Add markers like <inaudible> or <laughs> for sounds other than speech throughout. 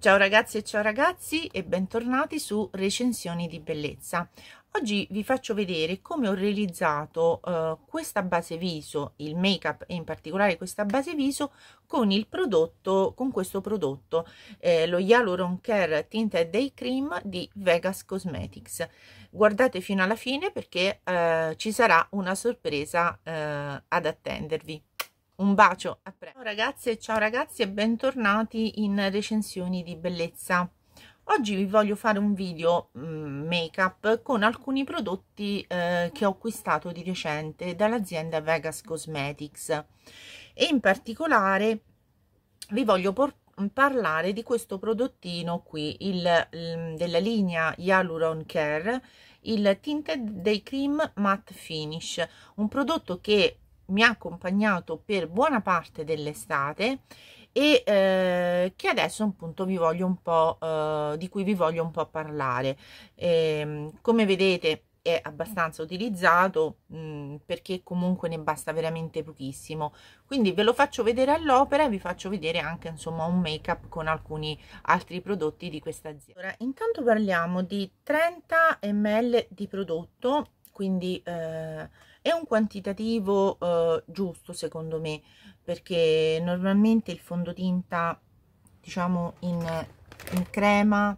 Ciao ragazzi e ciao ragazzi e bentornati su Recensioni di Bellezza. Oggi vi faccio vedere come ho realizzato eh, questa base viso, il make up e in particolare questa base viso con il prodotto, con questo prodotto, eh, lo Yaluron Care Tinted Day Cream di Vegas Cosmetics. Guardate fino alla fine perché eh, ci sarà una sorpresa eh, ad attendervi. Un bacio, a presto. Ciao ragazze, ciao ragazzi e bentornati in recensioni di bellezza. Oggi vi voglio fare un video mm, make up con alcuni prodotti eh, che ho acquistato di recente dall'azienda Vegas Cosmetics e in particolare vi voglio parlare di questo prodottino qui il, della linea yaluron Care il Tinted Day Cream Matte Finish un prodotto che mi ha accompagnato per buona parte dell'estate e eh, che adesso appunto vi voglio un po' eh, di cui vi voglio un po' parlare e, ehm, come vedete è abbastanza utilizzato mh, mm, perché comunque ne basta veramente pochissimo quindi ve lo faccio vedere all'opera e vi faccio vedere anche insomma un make up con alcuni altri prodotti di questa azienda allora, intanto parliamo di 30 ml di prodotto quindi eh, è un quantitativo eh, giusto secondo me perché normalmente il fondotinta diciamo in, in crema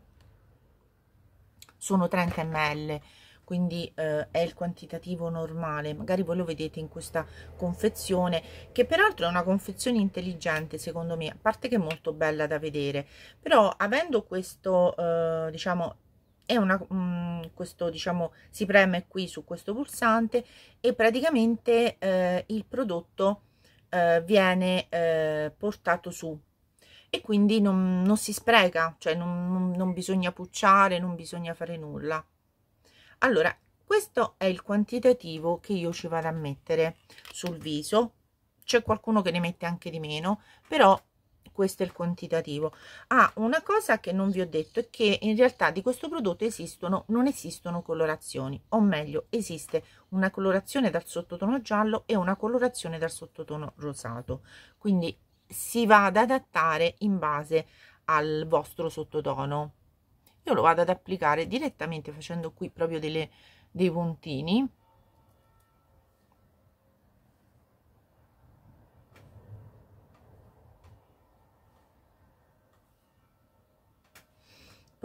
sono 30 ml quindi eh, è il quantitativo normale magari voi lo vedete in questa confezione che peraltro è una confezione intelligente secondo me a parte che è molto bella da vedere però avendo questo eh, diciamo e una, mh, mm, questo diciamo si preme qui su questo pulsante e praticamente eh, il prodotto eh, viene eh, portato su e quindi non, non si spreca cioè non, non, bisogna pucciare non bisogna fare nulla allora questo è il quantitativo che io ci vado a mettere sul viso c'è qualcuno che ne mette anche di meno però questo è il quantitativo ah una cosa che non vi ho detto è che in realtà di questo prodotto esistono non esistono colorazioni o meglio esiste una colorazione dal sottotono giallo e una colorazione dal sottotono rosato quindi si va ad adattare in base al vostro sottotono io lo vado ad applicare direttamente facendo qui proprio delle, dei puntini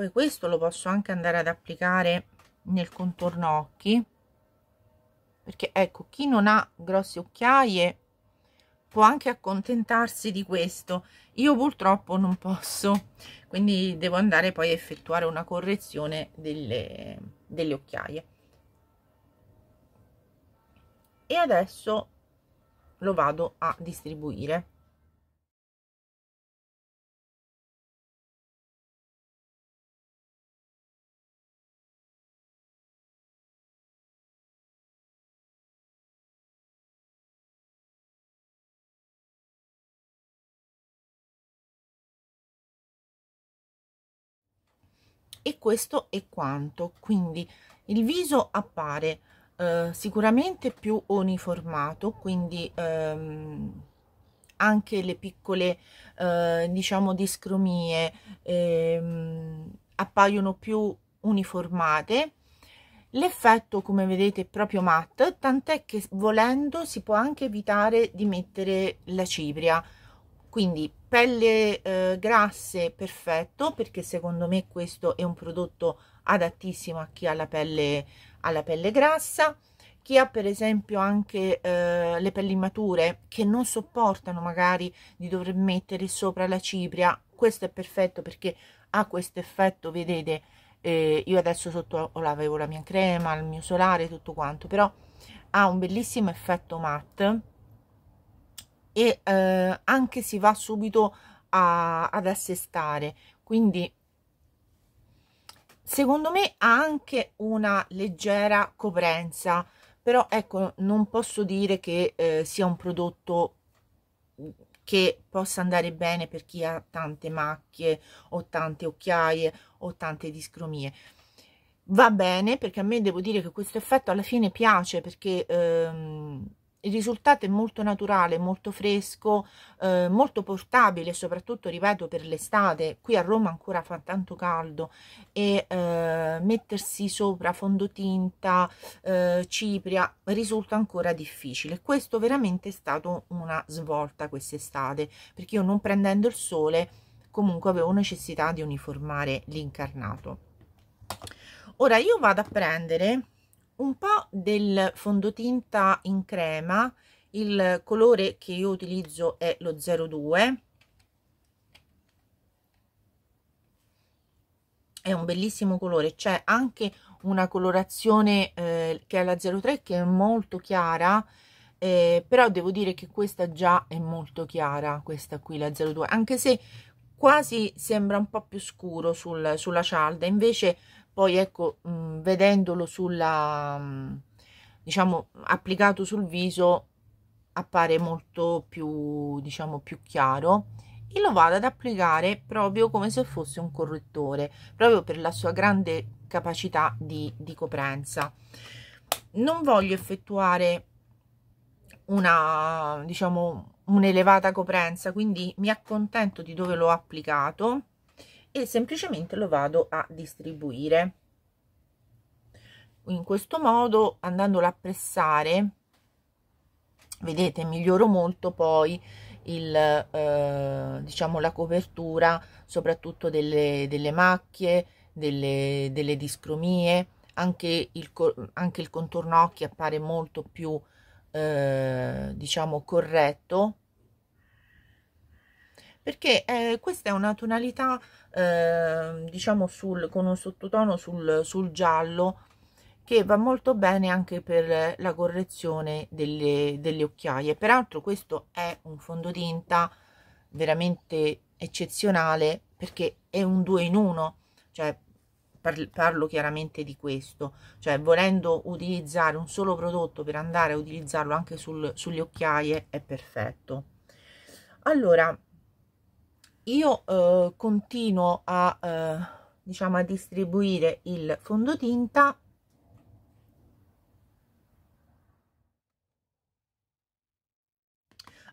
poi questo lo posso anche andare ad applicare nel contorno occhi perché ecco chi non ha grosse occhiaie può anche accontentarsi di questo io purtroppo non posso quindi devo andare poi a effettuare una correzione delle, delle occhiaie e adesso lo vado a distribuire e questo è quanto quindi il viso appare eh, sicuramente più uniformato quindi ehm, anche le piccole eh, diciamo discromie ehm, appaiono più uniformate L'effetto, come vedete, è proprio matte, tant'è che volendo si può anche evitare di mettere la cipria. Quindi pelle eh, grasse perfetto perché secondo me questo è un prodotto adattissimo a chi ha la pelle, alla pelle grassa chi ha per esempio anche eh, le pelli mature che non sopportano magari di dover mettere sopra la cipria questo è perfetto perché ha questo effetto vedete eh, io adesso sotto ho l'avevo la mia crema il mio solare tutto quanto però ha un bellissimo effetto matte e eh, anche si va subito a, ad assestare quindi secondo me ha anche una leggera coprenza però ecco non posso dire che eh, sia un prodotto che possa andare bene per chi ha tante macchie o tante occhiaie o tante discromie va bene perché a me devo dire che questo effetto alla fine piace perché ehm, il risultato è molto naturale, molto fresco, eh, molto portabile, soprattutto, ripeto, per l'estate. Qui a Roma ancora fa tanto caldo e eh, mettersi sopra fondotinta, eh, cipria, risulta ancora difficile. Questo veramente è stato una svolta quest'estate, perché io non prendendo il sole comunque avevo necessità di uniformare l'incarnato. Ora io vado a prendere un po' del fondotinta in crema, il colore che io utilizzo è lo 02, è un bellissimo colore, c'è anche una colorazione eh, che è la 03 che è molto chiara, eh, però devo dire che questa già è molto chiara, questa qui la 02, anche se quasi sembra un po' più scuro sul, sulla cialda, invece poi ecco mh, mm, vedendolo sulla mh, mm, diciamo applicato sul viso appare molto più diciamo più chiaro e lo vado ad applicare proprio come se fosse un correttore proprio per la sua grande capacità di, di coprenza non voglio effettuare una diciamo un'elevata coprenza quindi mi accontento di dove l'ho applicato e semplicemente lo vado a distribuire in questo modo andandolo a pressare vedete miglioro molto poi il, eh, diciamo la copertura soprattutto delle, delle macchie delle, delle, discromie anche il, anche il contorno occhi appare molto più eh, diciamo corretto perché eh, questa è una tonalità Ehm, diciamo sul, con un sottotono sul, sul, giallo che va molto bene anche per la correzione delle, delle occhiaie peraltro questo è un fondotinta veramente eccezionale perché è un due in uno cioè parlo chiaramente di questo, cioè volendo utilizzare un solo prodotto per andare a utilizzarlo anche sul, sulle occhiaie è perfetto. Allora, io eh, continuo a eh, diciamo a distribuire il fondotinta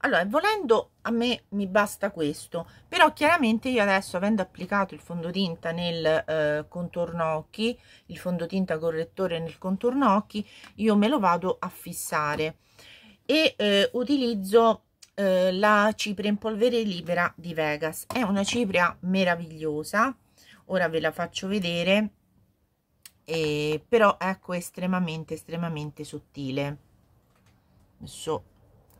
allora volendo a me mi basta questo però chiaramente io adesso avendo applicato il fondotinta nel eh, contorno occhi il fondotinta correttore nel contorno occhi io me lo vado a fissare e eh, utilizzo eh, la cipria in polvere libera di Vegas. È una cipria meravigliosa, ora ve la faccio vedere, eh, però ecco estremamente estremamente sottile. Adesso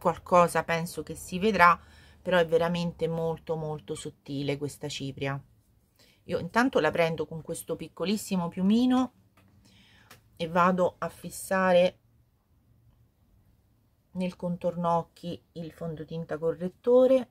qualcosa penso che si vedrà, però è veramente molto molto sottile questa cipria. Io intanto la prendo con questo piccolissimo piumino e vado a fissare nel contorno occhi il fondotinta correttore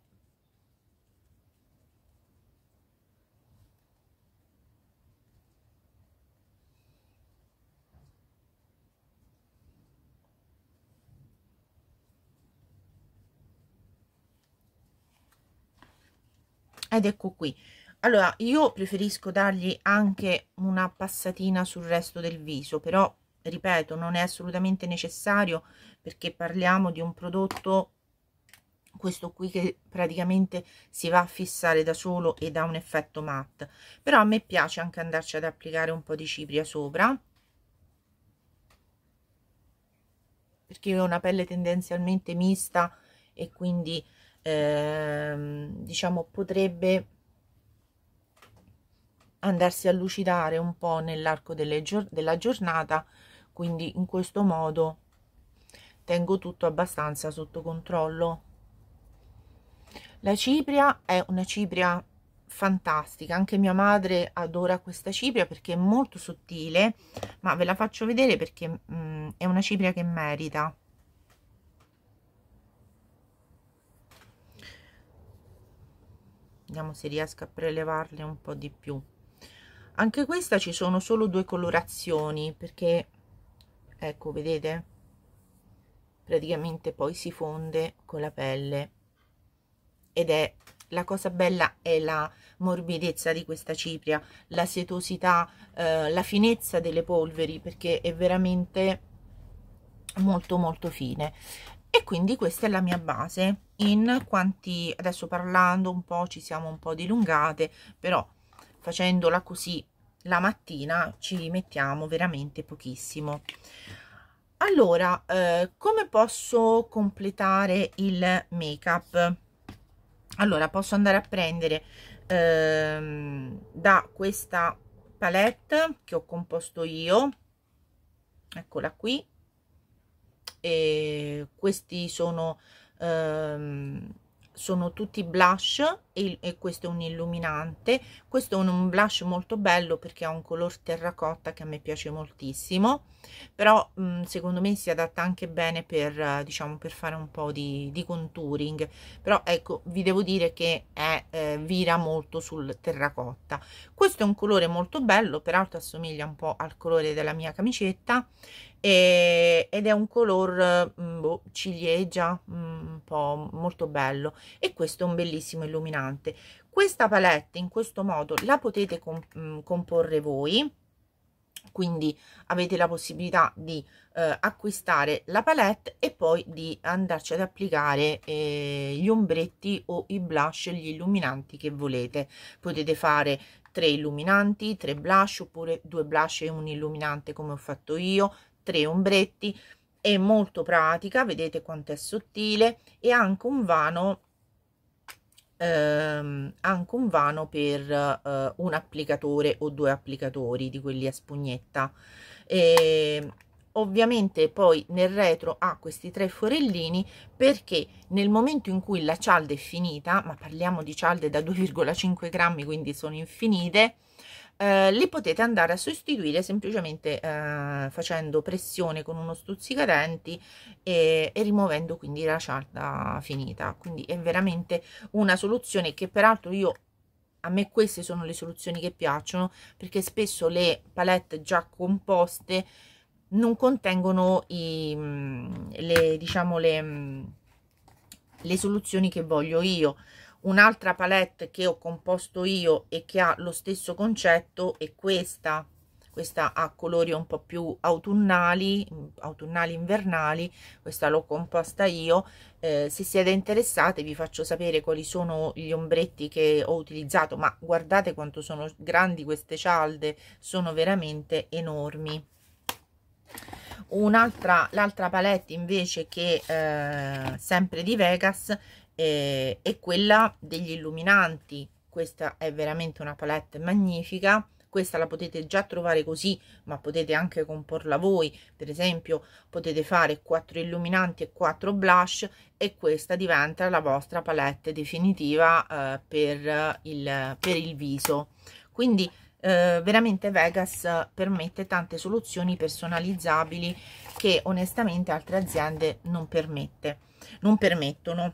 ed ecco qui allora io preferisco dargli anche una passatina sul resto del viso però ripeto non è assolutamente necessario perché parliamo di un prodotto questo qui che praticamente si va a fissare da solo e dà un effetto matte però a me piace anche andarci ad applicare un po' di cipria sopra perché io ho una pelle tendenzialmente mista e quindi ehm, diciamo potrebbe andarsi a lucidare un po' nell'arco della giornata quindi in questo modo tengo tutto abbastanza sotto controllo la cipria è una cipria fantastica anche mia madre adora questa cipria perché è molto sottile ma ve la faccio vedere perché mh, mm, è una cipria che merita vediamo se riesco a prelevarle un po di più anche questa ci sono solo due colorazioni perché ecco vedete praticamente poi si fonde con la pelle ed è la cosa bella è la morbidezza di questa cipria la setosità eh, la finezza delle polveri perché è veramente molto molto fine e quindi questa è la mia base in quanti adesso parlando un po' ci siamo un po' dilungate però facendola così la mattina ci mettiamo veramente pochissimo allora eh, come posso completare il make up allora posso andare a prendere ehm, da questa palette che ho composto io eccola qui e questi sono ehm, sono tutti blush e, questo è un illuminante questo è un, un blush molto bello perché ha un color terracotta che a me piace moltissimo però mh, secondo me si adatta anche bene per diciamo per fare un po' di, di contouring però ecco vi devo dire che è, eh, vira molto sul terracotta questo è un colore molto bello peraltro assomiglia un po' al colore della mia camicetta e, ed è un color mh, boh, ciliegia mh, un po' molto bello e questo è un bellissimo illuminante importante questa palette in questo modo la potete comp mm, comporre voi quindi avete la possibilità di eh, acquistare la palette e poi di andarci ad applicare eh, gli ombretti o i blush gli illuminanti che volete potete fare tre illuminanti tre blush oppure due blush e un illuminante come ho fatto io tre ombretti è molto pratica vedete quanto è sottile e anche un vano ehm, anche un vano per eh, un applicatore o due applicatori di quelli a spugnetta e, ovviamente poi nel retro ha questi tre forellini perché nel momento in cui la cialda è finita ma parliamo di cialde da 2,5 grammi quindi sono infinite eh, li potete andare a sostituire semplicemente eh, facendo pressione con uno stuzzicadenti e, e rimuovendo quindi la cialda finita quindi è veramente una soluzione che peraltro io a me queste sono le soluzioni che piacciono perché spesso le palette già composte non contengono i, mm, le, diciamo le, mm, le soluzioni che voglio io un'altra palette che ho composto io e che ha lo stesso concetto è questa questa ha colori un po' più autunnali, mm, autunnali invernali, questa l'ho composta io, eh, se siete interessate vi faccio sapere quali sono gli ombretti che ho utilizzato, ma guardate quanto sono grandi queste cialde, sono veramente enormi. l'altra palette invece che eh, sempre di Vegas eh, e quella degli illuminanti questa è veramente una palette magnifica questa la potete già trovare così ma potete anche comporla voi per esempio potete fare quattro illuminanti e quattro blush e questa diventa la vostra palette definitiva eh, per, eh, il, per, il, viso quindi eh, veramente Vegas eh, permette tante soluzioni personalizzabili che onestamente altre aziende non permette non permettono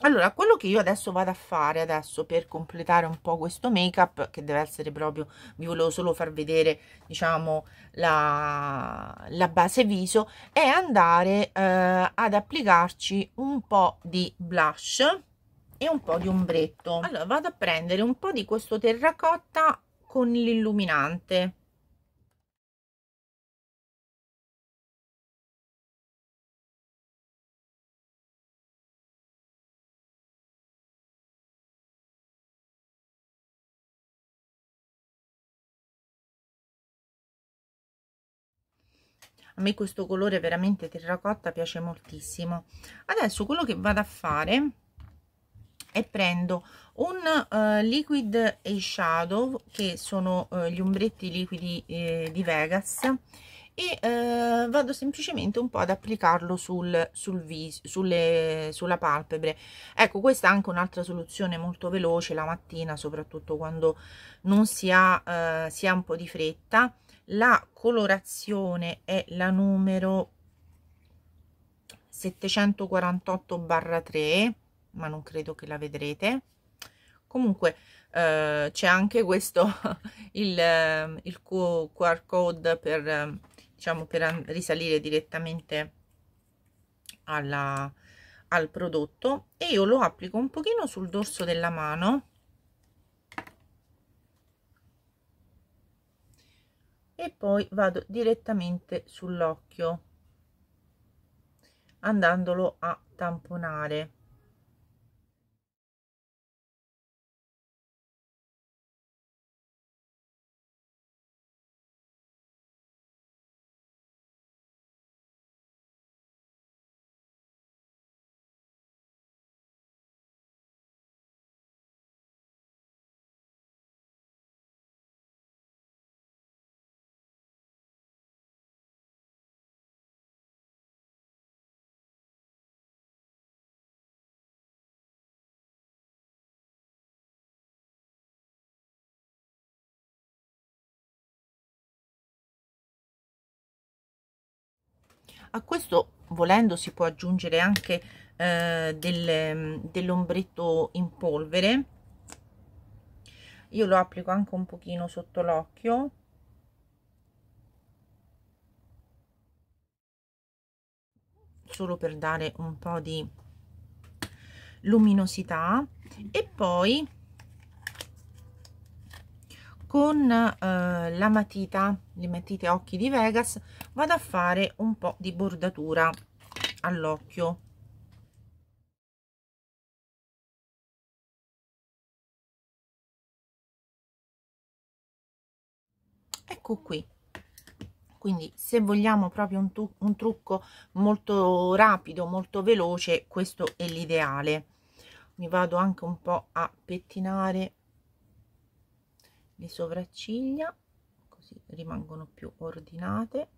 allora quello che io adesso vado a fare adesso per completare un po' questo make up che deve essere proprio vi volevo solo far vedere diciamo la, la base viso è andare eh, ad applicarci un po' di blush e un po' di ombretto allora vado a prendere un po' di questo terracotta con l'illuminante a me questo colore veramente terracotta piace moltissimo adesso quello che vado a fare è prendo un uh, liquid e shadow che sono uh, gli ombretti liquidi eh, di vegas e eh, vado semplicemente un po' ad applicarlo sul, sul viso, sulle, sulla palpebre. Ecco, questa è anche un'altra soluzione molto veloce la mattina, soprattutto quando non si ha, eh, si ha un po' di fretta la colorazione è la numero 748 barra 3 ma non credo che la vedrete comunque eh, c'è anche questo <laughs> il, eh, il, QR code per eh, diciamo per risalire direttamente alla, al prodotto e io lo applico un pochino sul dorso della mano e poi vado direttamente sull'occhio andandolo a tamponare a questo volendo si può aggiungere anche eh, del, mm, dell'ombretto in polvere io lo applico anche un pochino sotto l'occhio solo per dare un po' di luminosità e poi con eh, la matita le matite occhi di Vegas vado a fare un po' di bordatura all'occhio ecco qui quindi se vogliamo proprio un, un, trucco molto rapido molto veloce questo è l'ideale mi vado anche un po' a pettinare le sopracciglia così rimangono più ordinate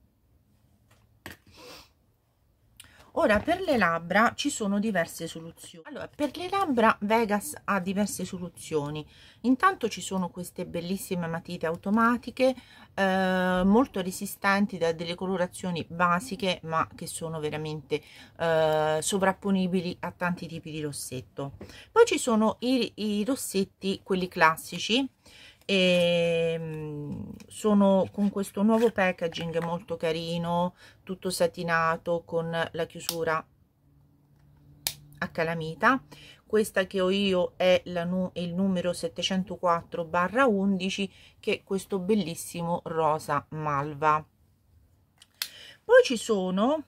Ora per le labbra ci sono diverse soluzioni. Allora, per le labbra Vegas ha diverse soluzioni. Intanto ci sono queste bellissime matite automatiche eh, molto resistenti da delle colorazioni basiche, ma che sono veramente eh, sovrapponibili a tanti tipi di rossetto. Poi ci sono i, i rossetti quelli classici e ehm, sono con questo nuovo packaging molto carino tutto satinato con la chiusura a calamita questa che ho io è, la, è il numero 704 barra 11 che è questo bellissimo rosa malva poi ci sono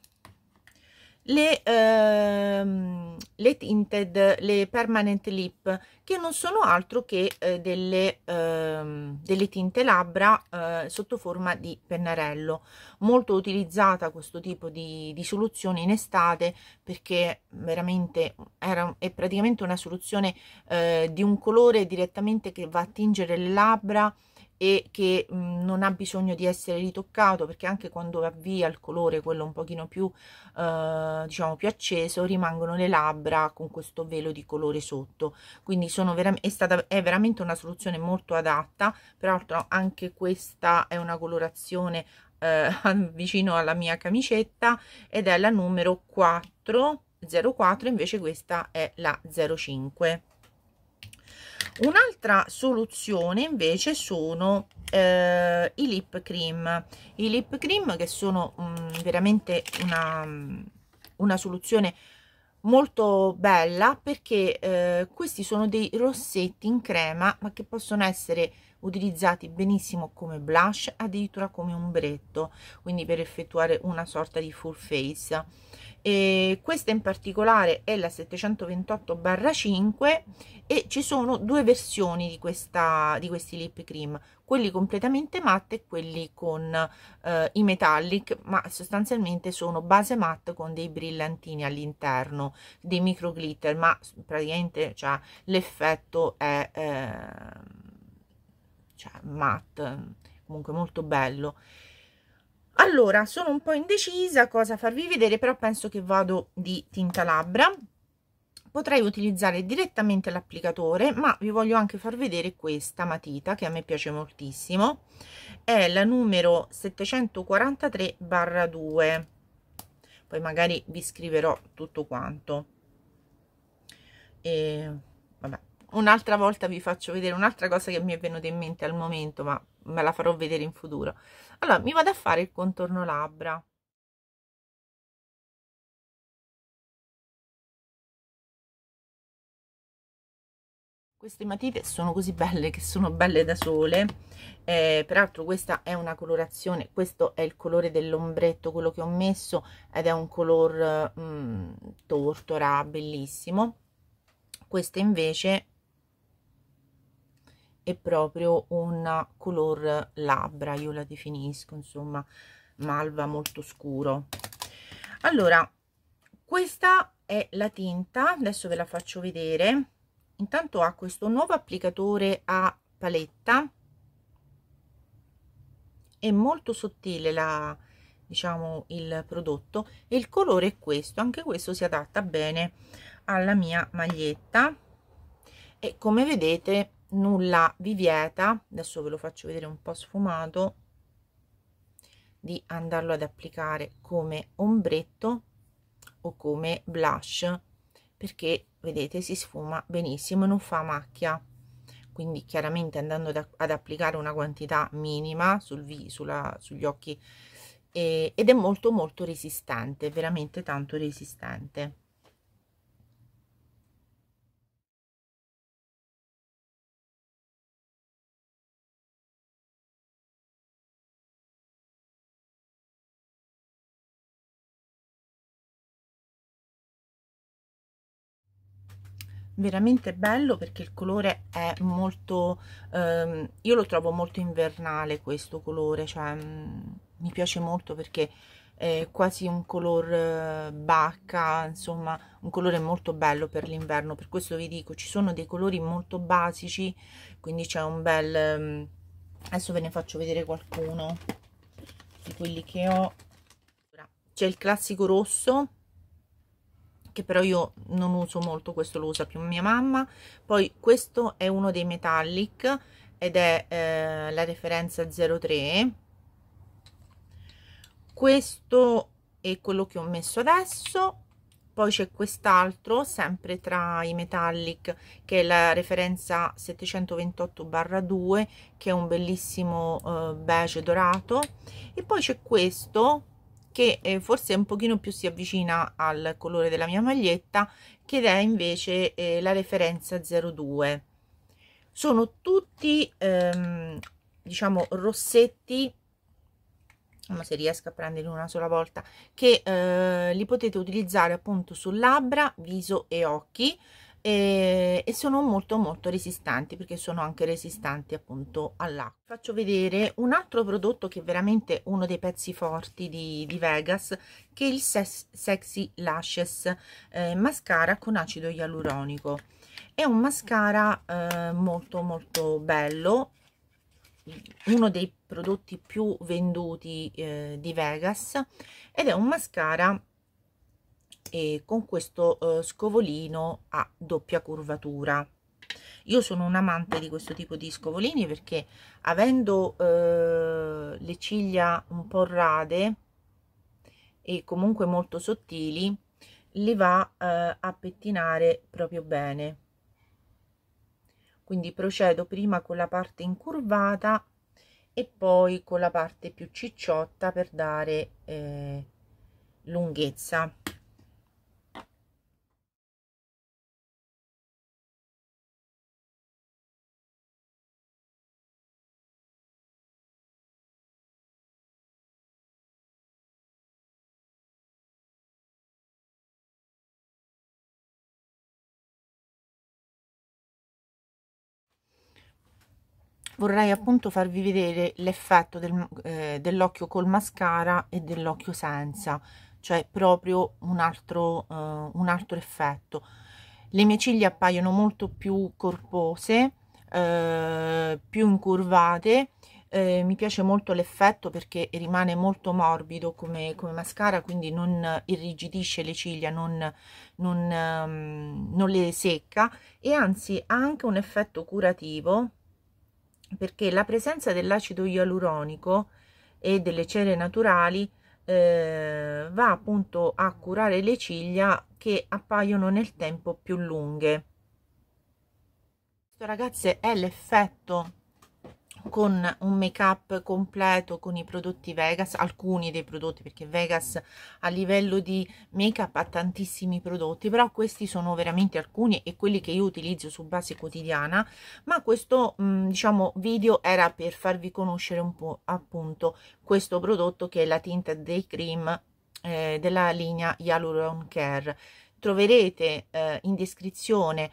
le, ehm, le tinted, le permanent lip, che non sono altro che eh, delle, ehm, delle, tinte labbra eh, sotto forma di pennarello. Molto utilizzata questo tipo di, di soluzione in estate perché veramente era, è praticamente una soluzione eh, di un colore direttamente che va a tingere le labbra e che mh, non ha bisogno di essere ritoccato perché anche quando va via il colore quello un pochino più eh, diciamo più acceso rimangono le labbra con questo velo di colore sotto quindi sono vera è stata è veramente una soluzione molto adatta peraltro anche questa è una colorazione eh, <laughs> vicino alla mia camicetta ed è la numero 404 invece questa è la 05 un'altra soluzione invece sono eh, i lip cream i lip cream che sono mh, mm, veramente una, mm, una soluzione molto bella perché eh, questi sono dei rossetti in crema ma che possono essere utilizzati benissimo come blush addirittura come ombretto quindi per effettuare una sorta di full face e questa in particolare è la 728 5 e ci sono due versioni di questa di questi lip cream quelli completamente matte e quelli con eh, i metallic ma sostanzialmente sono base matte con dei brillantini all'interno dei micro glitter ma praticamente cioè, l'effetto è eh, cioè matte, comunque molto bello. Allora, sono un po' indecisa cosa farvi vedere, però penso che vado di tinta labbra. Potrei utilizzare direttamente l'applicatore, ma vi voglio anche far vedere questa matita che a me piace moltissimo. È la numero 743-2. Poi magari vi scriverò tutto quanto. E un'altra volta vi faccio vedere un'altra cosa che mi è venuta in mente al momento ma me la farò vedere in futuro allora mi vado a fare il contorno labbra queste matite sono così belle che sono belle da sole eh, peraltro questa è una colorazione questo è il colore dell'ombretto quello che ho messo ed è un color mm, tortora bellissimo questa invece è proprio un color labbra io la definisco insomma malva molto scuro allora questa è la tinta adesso ve la faccio vedere intanto ha questo nuovo applicatore a paletta è molto sottile la diciamo il prodotto e il colore è questo anche questo si adatta bene alla mia maglietta e come vedete nulla vi vieta, adesso ve lo faccio vedere un po' sfumato, di andarlo ad applicare come ombretto o come blush, perché vedete si sfuma benissimo non fa macchia. Quindi chiaramente andando ad applicare una quantità minima sul vi, sugli occhi e, ed è molto molto resistente, veramente tanto resistente. veramente bello perché il colore è molto ehm, io lo trovo molto invernale questo colore cioè mh, mm, mi piace molto perché è quasi un color eh, bacca insomma un colore molto bello per l'inverno per questo vi dico ci sono dei colori molto basici quindi c'è un bel mh, mm, adesso ve ne faccio vedere qualcuno di quelli che ho c'è il classico rosso che però io non uso molto, questo lo usa più mia mamma. Poi questo è uno dei metallic ed è eh, la referenza 03. Questo è quello che ho messo adesso. Poi c'è quest'altro, sempre tra i metallic, che è la referenza 728-2, che è un bellissimo eh, beige dorato. E poi c'è questo, che eh, forse un pochino più si avvicina al colore della mia maglietta che è invece eh, la referenza 02 sono tutti ehm, diciamo rossetti ma se riesco a prenderli una sola volta che eh, li potete utilizzare appunto su labbra viso e occhi e, ehm, e, sono molto molto resistenti perché sono anche resistenti appunto all'acqua faccio vedere un altro prodotto che è veramente uno dei pezzi forti di, di Vegas che è il Ses Sexy Lashes eh, mascara con acido ialuronico è un mascara eh, molto molto bello uno dei prodotti più venduti eh, di Vegas ed è un mascara e con questo eh, scovolino a doppia curvatura io sono un amante di questo tipo di scovolini perché avendo eh, le ciglia un po' rade e comunque molto sottili li va eh, a pettinare proprio bene quindi procedo prima con la parte incurvata e poi con la parte più cicciotta per dare eh, lunghezza vorrei appunto farvi vedere l'effetto del, eh, dell'occhio col mascara e dell'occhio senza cioè proprio un altro, eh, un altro effetto le mie ciglia appaiono molto più corpose eh, più incurvate eh, mi piace molto l'effetto perché rimane molto morbido come, come, mascara quindi non irrigidisce le ciglia non, non, um, non le secca e anzi ha anche un effetto curativo perché la presenza dell'acido ialuronico e delle cere naturali eh, va appunto a curare le ciglia che appaiono nel tempo più lunghe. Questo ragazze è l'effetto con un make up completo con i prodotti Vegas, alcuni dei prodotti perché Vegas a livello di make up ha tantissimi prodotti, però questi sono veramente alcuni e quelli che io utilizzo su base quotidiana, ma questo mm, diciamo video era per farvi conoscere un po' appunto questo prodotto che è la tinta day cream eh, della linea Hyaluron Care. Troverete eh, in descrizione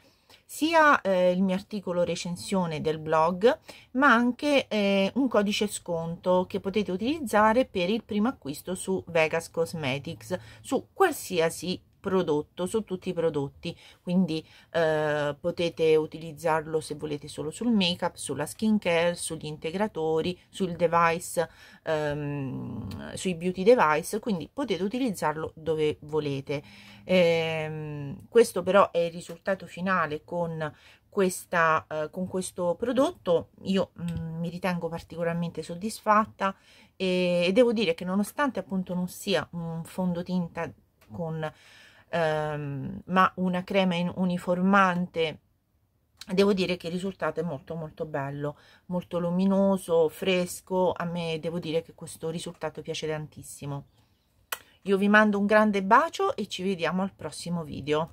sia eh, il mio articolo recensione del blog ma anche eh, un codice sconto che potete utilizzare per il primo acquisto su Vegas Cosmetics su qualsiasi prodotto su tutti i prodotti quindi eh, potete utilizzarlo se volete solo sul make up sulla skin care sugli integratori sul device ehm, sui beauty device quindi potete utilizzarlo dove volete ehm, questo però è il risultato finale con questa eh, con questo prodotto io mh, mm, mi ritengo particolarmente soddisfatta e devo dire che nonostante appunto non sia un fondotinta con ehm, ma una crema uniformante devo dire che il risultato è molto molto bello molto luminoso fresco a me devo dire che questo risultato piace tantissimo io vi mando un grande bacio e ci vediamo al prossimo video